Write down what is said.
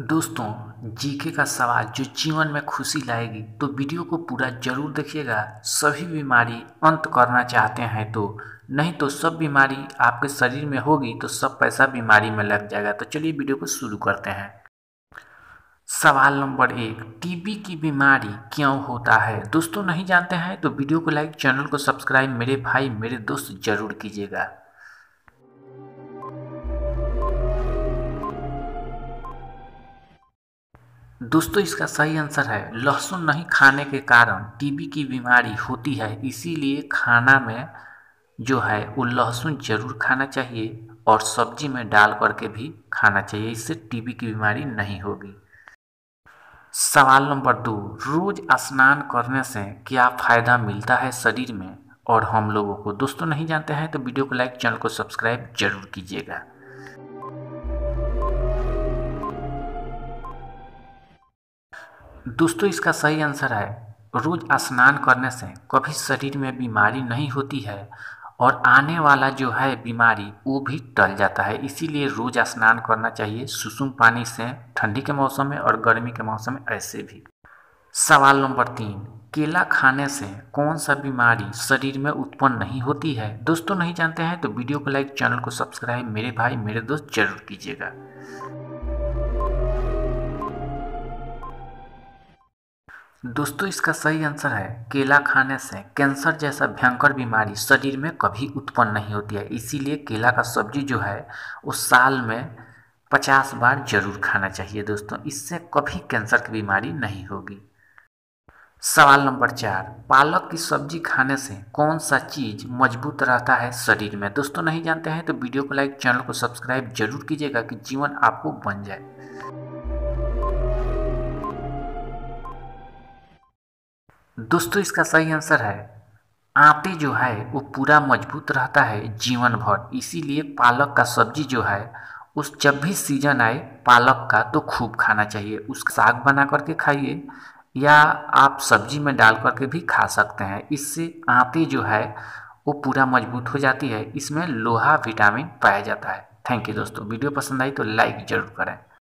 दोस्तों जीके का सवाल जो जीवन में खुशी लाएगी तो वीडियो को पूरा जरूर देखिएगा सभी बीमारी अंत करना चाहते हैं तो नहीं तो सब बीमारी आपके शरीर में होगी तो सब पैसा बीमारी में लग जाएगा तो चलिए वीडियो को शुरू करते हैं सवाल नंबर एक टीबी की बीमारी क्यों होता है दोस्तों नहीं जानते हैं तो वीडियो को लाइक चैनल को सब्सक्राइब मेरे भाई मेरे दोस्त जरूर कीजिएगा दोस्तों इसका सही आंसर है लहसुन नहीं खाने के कारण टीबी की बीमारी होती है इसीलिए खाना में जो है वो लहसुन जरूर खाना चाहिए और सब्जी में डाल करके भी खाना चाहिए इससे टीबी की बीमारी नहीं होगी सवाल नंबर दो रोज़ स्नान करने से क्या फ़ायदा मिलता है शरीर में और हम लोगों को दोस्तों नहीं जानते हैं तो वीडियो को लाइक चैनल को सब्सक्राइब जरूर कीजिएगा दोस्तों इसका सही आंसर है रोज़ स्नान करने से कभी शरीर में बीमारी नहीं होती है और आने वाला जो है बीमारी वो भी टल जाता है इसीलिए रोज़ स्नान करना चाहिए सुसुम पानी से ठंडी के मौसम में और गर्मी के मौसम में ऐसे भी सवाल नंबर तीन केला खाने से कौन सा बीमारी शरीर में उत्पन्न नहीं होती है दोस्तों नहीं जानते हैं तो वीडियो को लाइक चैनल को सब्सक्राइब मेरे भाई मेरे दोस्त जरूर कीजिएगा दोस्तों इसका सही आंसर है केला खाने से कैंसर जैसा भयंकर बीमारी शरीर में कभी उत्पन्न नहीं होती है इसीलिए केला का सब्जी जो है वो साल में पचास बार जरूर खाना चाहिए दोस्तों इससे कभी कैंसर की बीमारी नहीं होगी सवाल नंबर चार पालक की सब्जी खाने से कौन सा चीज़ मजबूत रहता है शरीर में दोस्तों नहीं जानते हैं तो वीडियो को लाइक चैनल को सब्सक्राइब जरूर कीजिएगा कि जीवन आपको बन जाए दोस्तों इसका सही आंसर है आटे जो है वो पूरा मजबूत रहता है जीवन भर इसीलिए पालक का सब्जी जो है उस जब भी सीजन आए पालक का तो खूब खाना चाहिए उसका साग बना करके खाइए या आप सब्जी में डाल करके भी खा सकते हैं इससे आटे जो है वो पूरा मजबूत हो जाती है इसमें लोहा विटामिन पाया जाता है थैंक यू दोस्तों वीडियो पसंद आई तो लाइक ज़रूर करें